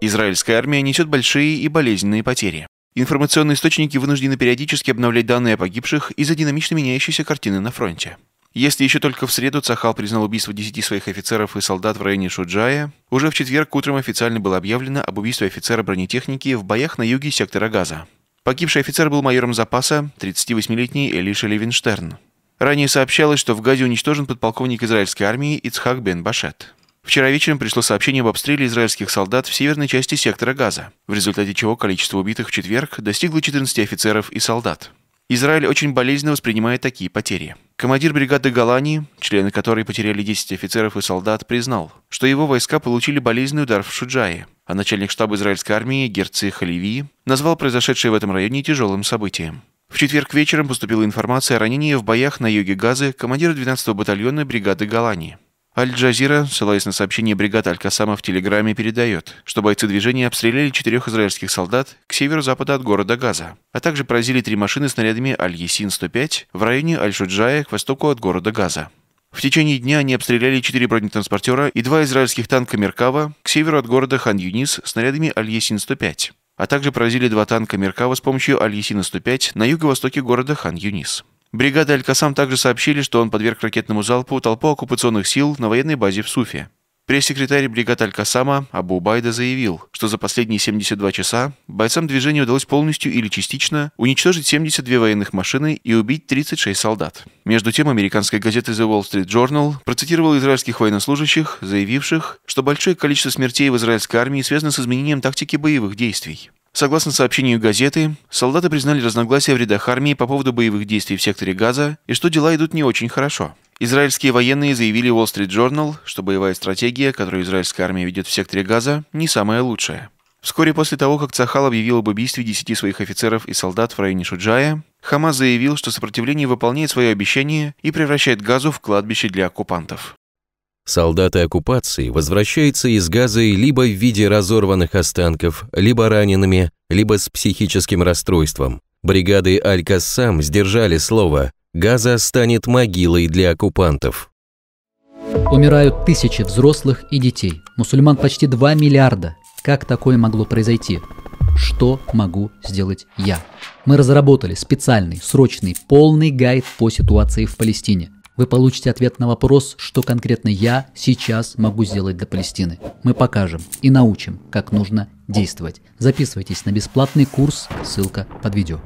Израильская армия несет большие и болезненные потери. Информационные источники вынуждены периодически обновлять данные о погибших из-за динамично меняющейся картины на фронте. Если еще только в среду Цахал признал убийство 10 своих офицеров и солдат в районе Шуджая, уже в четверг утром официально было объявлено об убийстве офицера бронетехники в боях на юге сектора Газа. Погибший офицер был майором запаса, 38-летний Элиша Левинштерн. Ранее сообщалось, что в Газе уничтожен подполковник израильской армии Ицхак Бен Башет. Вчера вечером пришло сообщение об обстреле израильских солдат в северной части сектора Газа, в результате чего количество убитых в четверг достигло 14 офицеров и солдат. Израиль очень болезненно воспринимает такие потери. Командир бригады Галани, члены которой потеряли 10 офицеров и солдат, признал, что его войска получили болезненный удар в Шуджае, а начальник штаба израильской армии Герци Халиви назвал произошедшее в этом районе тяжелым событием. В четверг вечером поступила информация о ранении в боях на юге Газы командира 12-го батальона бригады Галани. Аль-Джазира, ссылаясь на сообщение бригад Аль-Касама в Телеграме, передает, что бойцы движения обстреляли четырех израильских солдат к северо-западу от города Газа, а также поразили три машины снарядами Аль-Есин-105 в районе Аль-Шуджая к востоку от города Газа. В течение дня они обстреляли четыре бронетранспортера и два израильских танка «Меркава» к северу от города Хан-Юнис снарядами Аль-Есин-105, а также поразили два танка «Меркава» с помощью Аль-Есина-105 на юго-востоке города Хан-Юнис. Бригады Алькасам также сообщили, что он подверг ракетному залпу толпу оккупационных сил на военной базе в Суфе. Пресс-секретарь бригад аль Абу Байда заявил, что за последние 72 часа бойцам движения удалось полностью или частично уничтожить 72 военных машины и убить 36 солдат. Между тем, американская газета The Wall Street Journal процитировала израильских военнослужащих, заявивших, что большое количество смертей в израильской армии связано с изменением тактики боевых действий. Согласно сообщению газеты, солдаты признали разногласия в рядах армии по поводу боевых действий в секторе Газа и что дела идут не очень хорошо. Израильские военные заявили Wall Street Journal, что боевая стратегия, которую израильская армия ведет в секторе Газа, не самая лучшая. Вскоре после того, как Цахал объявил об убийстве 10 своих офицеров и солдат в районе Шуджая, Хамас заявил, что сопротивление выполняет свое обещание и превращает Газу в кладбище для оккупантов. Солдаты оккупации возвращаются из Газы либо в виде разорванных останков, либо ранеными, либо с психическим расстройством. Бригады Аль-Кассам сдержали слово «Газа станет могилой для оккупантов». Умирают тысячи взрослых и детей. Мусульман почти 2 миллиарда. Как такое могло произойти? Что могу сделать я? Мы разработали специальный, срочный, полный гайд по ситуации в Палестине – вы получите ответ на вопрос, что конкретно я сейчас могу сделать для Палестины. Мы покажем и научим, как нужно действовать. Записывайтесь на бесплатный курс, ссылка под видео.